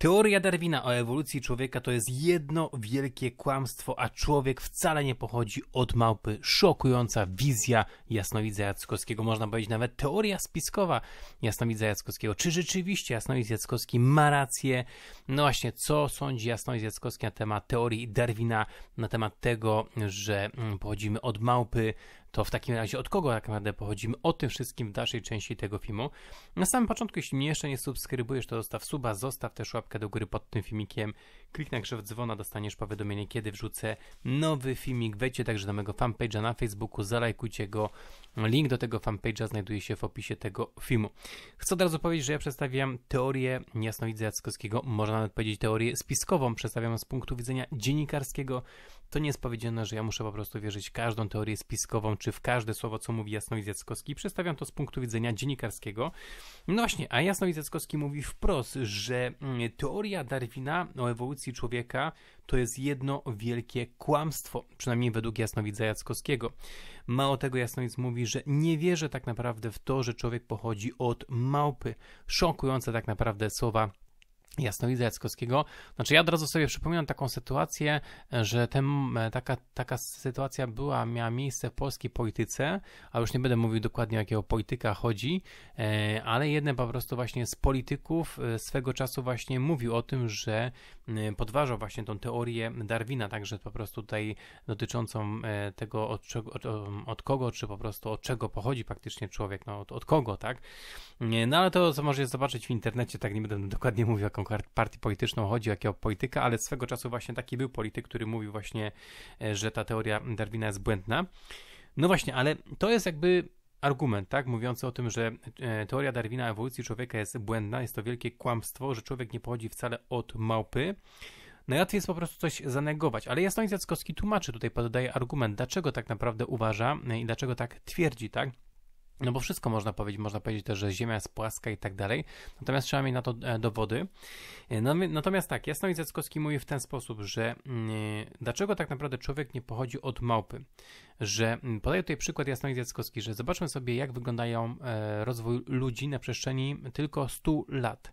Teoria Darwina o ewolucji człowieka to jest jedno wielkie kłamstwo, a człowiek wcale nie pochodzi od małpy. Szokująca wizja jasnowidza Jackowskiego, można powiedzieć nawet teoria spiskowa jasnowidza Jackowskiego. Czy rzeczywiście jasnowidz Jackowski ma rację? No właśnie, co sądzi jasnowidz Jackowski na temat teorii Darwina, na temat tego, że mm, pochodzimy od małpy, to w takim razie od kogo tak naprawdę pochodzimy? O tym wszystkim w dalszej części tego filmu. Na samym początku, jeśli mnie jeszcze nie subskrybujesz, to zostaw suba, zostaw też łapkę do góry pod tym filmikiem, kliknij krzew dzwona, dostaniesz powiadomienie, kiedy wrzucę nowy filmik. Wejdźcie także do mojego fanpage'a na Facebooku, zalajkujcie go, Link do tego fanpage'a znajduje się w opisie tego filmu. Chcę od razu powiedzieć, że ja przedstawiam teorię jasnowidza Jackowskiego, można nawet powiedzieć teorię spiskową, przedstawiam z punktu widzenia dziennikarskiego. To nie jest powiedziane, że ja muszę po prostu wierzyć w każdą teorię spiskową, czy w każde słowo, co mówi jasnowidz Jackowski. Przedstawiam to z punktu widzenia dziennikarskiego. No właśnie, a jasnowidz Jackowski mówi wprost, że mm, teoria Darwina o ewolucji człowieka to jest jedno wielkie kłamstwo, przynajmniej według jasnowidza Jackowskiego. Mało tego, jasnowidz mówi, że nie wierzy tak naprawdę w to, że człowiek pochodzi od małpy. Szokujące tak naprawdę słowa Jasnowidza Jackowskiego. Znaczy ja od razu sobie przypominam taką sytuację, że ten, taka, taka sytuacja była, miała miejsce w polskiej polityce, a już nie będę mówił dokładnie o jakiego polityka chodzi, e, ale jeden po prostu właśnie z polityków e, swego czasu właśnie mówił o tym, że e, podważał właśnie tą teorię Darwina, także po prostu tutaj dotyczącą tego od, czego, od, od kogo, czy po prostu od czego pochodzi praktycznie człowiek, no od, od kogo, tak? No ale to co możecie zobaczyć w internecie, tak nie będę dokładnie mówił jaką partię polityczną chodzi, o polityka, ale swego czasu właśnie taki był polityk, który mówił właśnie, e, że ta teoria Darwina jest błędna. No właśnie, ale to jest jakby argument, tak, mówiący o tym, że e, teoria Darwina ewolucji człowieka jest błędna, jest to wielkie kłamstwo, że człowiek nie pochodzi wcale od małpy. No Najłatwiej jest po prostu coś zanegować, ale Jasnowic Jackowski tłumaczy tutaj, podaje argument, dlaczego tak naprawdę uważa e, i dlaczego tak twierdzi, tak? No bo wszystko można powiedzieć, można powiedzieć też, że Ziemia jest płaska i tak dalej, natomiast trzeba mieć na to e, dowody. E, no natomiast tak, Jasnowic Zackowski mówi w ten sposób, że mm, e, dlaczego tak naprawdę człowiek nie pochodzi od małpy? Że mm, podaję tutaj przykład Jasnowic Zackowski, że zobaczmy sobie jak wyglądają rozwój ludzi na przestrzeni tylko 100 lat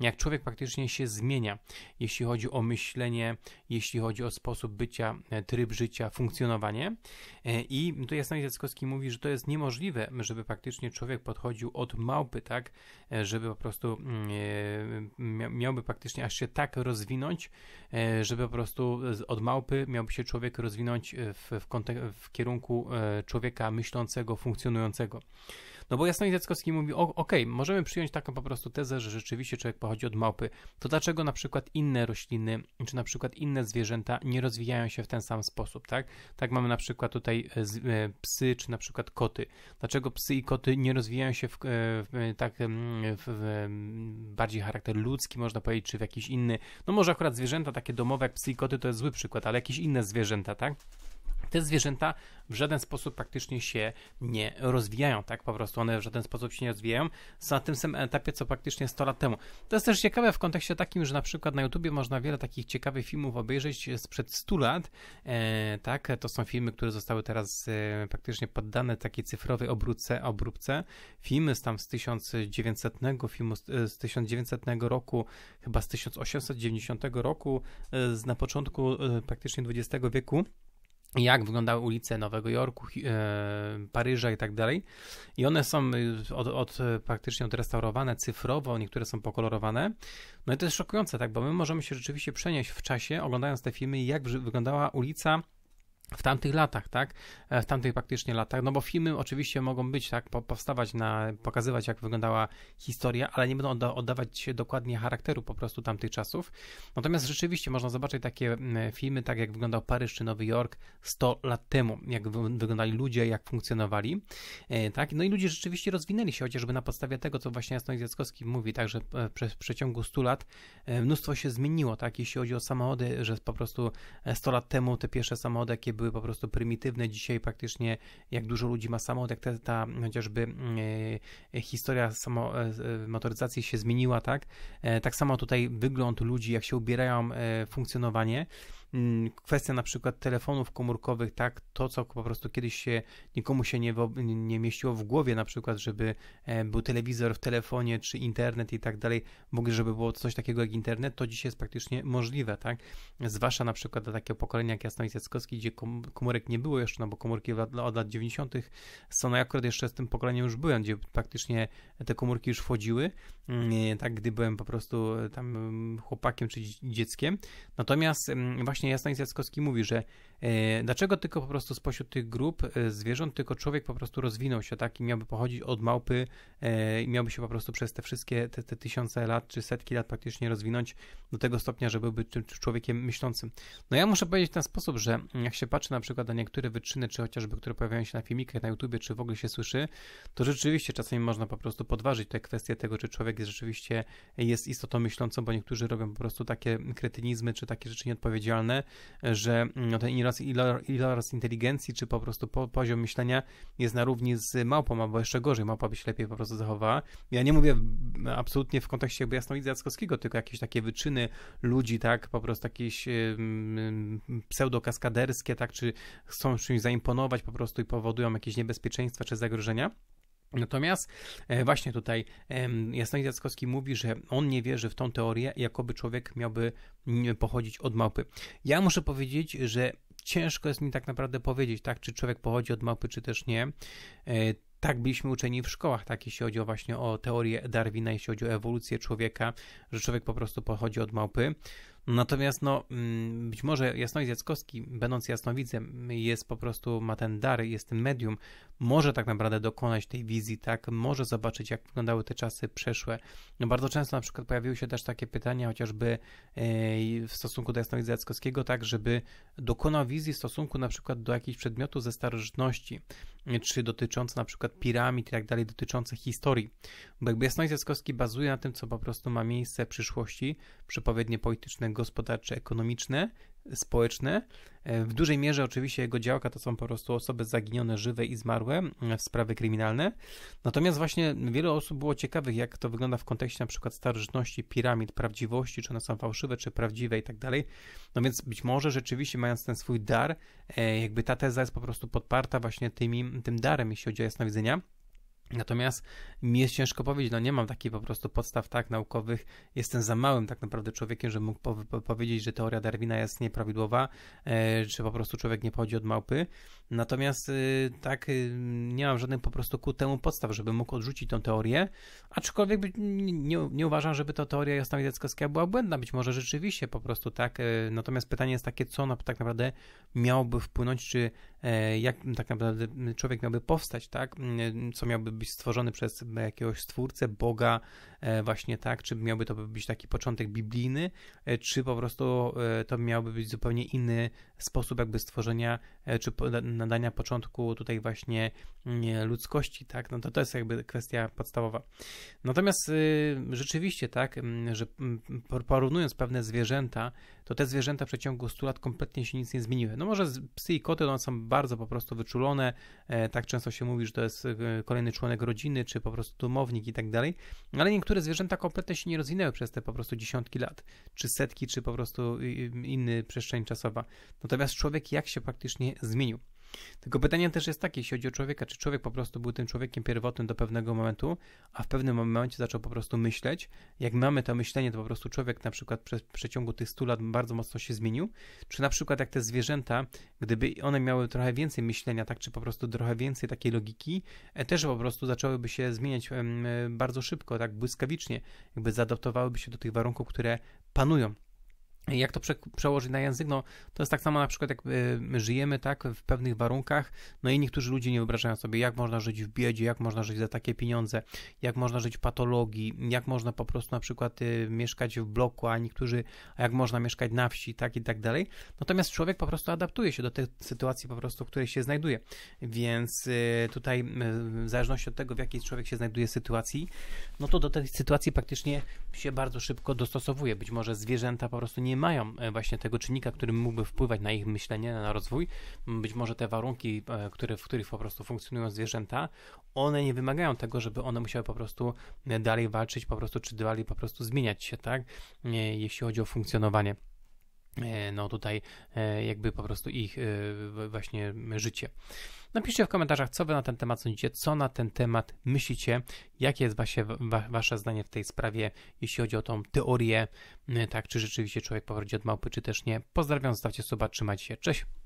jak człowiek praktycznie się zmienia, jeśli chodzi o myślenie, jeśli chodzi o sposób bycia, e, tryb życia, funkcjonowanie. E, I tutaj Jasnowid Jackowski mówi, że to jest niemożliwe, żeby praktycznie człowiek podchodził od małpy, tak, e, żeby po prostu mm, miałby praktycznie aż się tak rozwinąć, żeby po prostu od małpy miałby się człowiek rozwinąć w, w, w kierunku człowieka myślącego, funkcjonującego. No bo Jasno Jackowski mówi, ok, możemy przyjąć taką po prostu tezę, że rzeczywiście człowiek pochodzi od małpy. To dlaczego na przykład inne rośliny, czy na przykład inne zwierzęta nie rozwijają się w ten sam sposób, tak? Tak mamy na przykład tutaj e, e, psy, czy na przykład koty. Dlaczego psy i koty nie rozwijają się w, e, w tak w, w, bardziej charakter ludzki, można powiedzieć, czy w jakiś inny. No może akurat zwierzęta takie domowe jak psy i koty to jest zły przykład, ale jakieś inne zwierzęta, tak? te zwierzęta w żaden sposób praktycznie się nie rozwijają, tak? Po prostu one w żaden sposób się nie rozwijają. Są na tym samym etapie, co praktycznie 100 lat temu. To jest też ciekawe w kontekście takim, że na przykład na YouTubie można wiele takich ciekawych filmów obejrzeć sprzed 100 lat, e, tak? To są filmy, które zostały teraz e, praktycznie poddane takiej cyfrowej obróbce, obróbce. Filmy z tam z 1900, filmu z, e, z 1900 roku, chyba z 1890 roku, e, z na początku e, praktycznie XX wieku jak wyglądały ulice Nowego Jorku, e, Paryża i tak dalej. I one są y, od, od e, praktycznie odrestaurowane cyfrowo, niektóre są pokolorowane. No i to jest szokujące, tak, bo my możemy się rzeczywiście przenieść w czasie, oglądając te filmy, jak wyglądała ulica w tamtych latach, tak? E, w tamtych praktycznie latach, no bo filmy oczywiście mogą być, tak, powstawać na, pokazywać jak wyglądała historia, ale nie będą oddawać dokładnie charakteru po prostu tamtych czasów. Natomiast rzeczywiście można zobaczyć takie filmy, tak jak wyglądał Paryż czy Nowy Jork 100 lat temu, jak wyglądali ludzie, jak funkcjonowali, e, tak? No i ludzie rzeczywiście rozwinęli się, chociażby na podstawie tego, co właśnie Jasnowiec Jackowski mówi, tak, że e, w przeciągu 100 lat mnóstwo się zmieniło, tak? Jeśli chodzi o samochody, że po prostu 100 lat temu te pierwsze samochody, jakie były po prostu prymitywne. Dzisiaj praktycznie jak dużo ludzi ma samochód, jak ta, ta chociażby e, historia samo, e, e, motoryzacji się zmieniła, tak? Tak samo tutaj wygląd ludzi, jak się ubierają, funkcjonowanie. Mm, kwestia na przykład telefonów komórkowych, tak, to co po prostu kiedyś się nikomu się nie, nie mieściło w głowie, na przykład, żeby e, był telewizor w telefonie, czy internet i tak dalej, w ogóle, żeby było coś takiego jak internet, to dzisiaj jest praktycznie możliwe, tak, zwłaszcza na przykład dla takiego pokolenia jak Jasnowic Jackowski, gdzie komórek nie było jeszcze, no bo komórki od lat 90. są, no ja akurat jeszcze z tym pokoleniem już byłem, gdzie praktycznie te komórki już wchodziły, mm, tak, gdy byłem po prostu tam mm, chłopakiem czy dzieckiem, natomiast właśnie właśnie Jasna Jackowski mówi, że E, dlaczego tylko po prostu spośród tych grup e, zwierząt tylko człowiek po prostu rozwinął się tak i miałby pochodzić od małpy e, i miałby się po prostu przez te wszystkie te, te tysiące lat czy setki lat praktycznie rozwinąć do tego stopnia, że byłby człowiekiem myślącym. No ja muszę powiedzieć w ten sposób, że jak się patrzy na przykład na niektóre wyczyny, czy chociażby które pojawiają się na filmikach na YouTubie, czy w ogóle się słyszy, to rzeczywiście czasami można po prostu podważyć tę kwestię tego, czy człowiek jest rzeczywiście jest istotą myślącą, bo niektórzy robią po prostu takie kretynizmy, czy takie rzeczy nieodpowiedzialne, że mm, no, ten ilość, ilość inteligencji, czy po prostu po, poziom myślenia jest na równi z małpą, albo jeszcze gorzej, małpa by się lepiej po prostu zachowała. Ja nie mówię absolutnie w kontekście jakby jasnowidza Jackowskiego, tylko jakieś takie wyczyny ludzi, tak, po prostu jakieś um, pseudokaskaderskie, tak, czy chcą czymś zaimponować po prostu i powodują jakieś niebezpieczeństwa czy zagrożenia. Natomiast e, właśnie tutaj Jasnowidz Jackowski mówi, że on nie wierzy w tą teorię, jakoby człowiek miałby pochodzić od małpy. Ja muszę powiedzieć, że ciężko jest mi tak naprawdę powiedzieć, tak, czy człowiek pochodzi od małpy, czy też nie. E, tak byliśmy uczeni w szkołach, tak, jeśli chodzi o właśnie o teorię Darwina, jeśli chodzi o ewolucję człowieka, że człowiek po prostu pochodzi od małpy. Natomiast no, mm, być może Jasnowidz Jackowski, będąc jasnowidzem, jest po prostu, ma ten dar, jest tym medium, może tak naprawdę dokonać tej wizji, tak, może zobaczyć, jak wyglądały te czasy przeszłe. No bardzo często na przykład pojawiły się też takie pytania, chociażby e, w stosunku do Jasnowidza Jackowskiego, tak, żeby dokonał wizji w stosunku na przykład do jakichś przedmiotów ze starożytności, e, czy dotyczące na przykład piramid i tak dalej, dotyczących historii. Bo jakby Jasnowidz Jackowski bazuje na tym, co po prostu ma miejsce w przyszłości, przepowiednie polityczne, gospodarcze, ekonomiczne, społeczny. E, w dużej mierze oczywiście jego działka to są po prostu osoby zaginione, żywe i zmarłe e, w sprawy kryminalne. Natomiast właśnie wiele osób było ciekawych, jak to wygląda w kontekście na przykład starożytności, piramid, prawdziwości, czy one są fałszywe, czy prawdziwe i tak dalej. No więc być może rzeczywiście mając ten swój dar, e, jakby ta teza jest po prostu podparta właśnie tymi, tym darem, jeśli chodzi o jasnowidzenia. Natomiast mi jest ciężko powiedzieć, no nie mam takich po prostu podstaw tak naukowych, jestem za małym tak naprawdę człowiekiem, żeby mógł po powiedzieć, że teoria Darwina jest nieprawidłowa, e, czy po prostu człowiek nie pochodzi od małpy. Natomiast e, tak, e, nie mam żadnych po prostu ku temu podstaw, żeby mógł odrzucić tą teorię, aczkolwiek nie, nie uważam, żeby ta teoria Jasna Wideckowskiego była błędna, być może rzeczywiście po prostu tak, e, natomiast pytanie jest takie, co ona tak naprawdę miałby wpłynąć, czy e, jak tak naprawdę człowiek miałby powstać, tak, mm, co miałby być stworzony przez jakiegoś stwórcę, Boga, e, właśnie tak, czy miałby to być taki początek biblijny, e, czy po prostu e, to miałby być zupełnie inny sposób jakby stworzenia e, czy nadania początku tutaj właśnie mm, e, ludzkości, tak, no to to jest jakby kwestia podstawowa. Natomiast y, rzeczywiście, tak, mm, że mm, porównując pewne zwierzęta, to te zwierzęta w przeciągu 100 lat kompletnie się nic nie zmieniły. No może psy i koty, no one są bardzo po prostu wyczulone, e, tak często się mówi, że to jest kolejny członek rodziny, czy po prostu domownik i tak dalej, ale niektóre zwierzęta kompletnie się nie rozwinęły przez te po prostu dziesiątki lat, czy setki, czy po prostu inny przestrzeń czasowa. To Natomiast człowiek jak się praktycznie zmienił? Tego pytania też jest takie, jeśli chodzi o człowieka, czy człowiek po prostu był tym człowiekiem pierwotnym do pewnego momentu, a w pewnym momencie zaczął po prostu myśleć. Jak mamy to myślenie, to po prostu człowiek na przykład przez przeciągu tych 100 lat bardzo mocno się zmienił. Czy na przykład jak te zwierzęta, gdyby one miały trochę więcej myślenia, tak, czy po prostu trochę więcej takiej logiki, e, też po prostu zaczęłyby się zmieniać e, bardzo szybko, tak błyskawicznie, jakby zaadaptowałyby się do tych warunków, które panują jak to prze przełożyć na język, no to jest tak samo na przykład jak y, żyjemy, tak, w pewnych warunkach, no i niektórzy ludzie nie wyobrażają sobie, jak można żyć w biedzie, jak można żyć za takie pieniądze, jak można żyć w patologii, jak można po prostu na przykład y, mieszkać w bloku, a niektórzy, a jak można mieszkać na wsi, tak i tak dalej. Natomiast człowiek po prostu adaptuje się do tej sytuacji po prostu, w której się znajduje, więc y, tutaj y, w zależności od tego, w jakiej człowiek się znajduje sytuacji, no to do tej sytuacji praktycznie się bardzo szybko dostosowuje. Być może zwierzęta po prostu nie nie mają e, właśnie tego czynnika, który mógłby wpływać na ich myślenie, na rozwój, mm, być może te warunki, e, które, w których po prostu funkcjonują zwierzęta, one nie wymagają tego, żeby one musiały po prostu e, dalej walczyć, po prostu czy dalej po prostu zmieniać się, tak, jeśli chodzi o funkcjonowanie. E, no tutaj e, jakby po prostu ich e, właśnie życie. Napiszcie w komentarzach, co wy na ten temat sądzicie, co na ten temat myślicie, jakie jest wasze, wa, wasze zdanie w tej sprawie, jeśli chodzi o tą teorię, tak, czy rzeczywiście człowiek pochodzi od małpy, czy też nie. Pozdrawiam, zostawcie suba, trzymajcie się, cześć!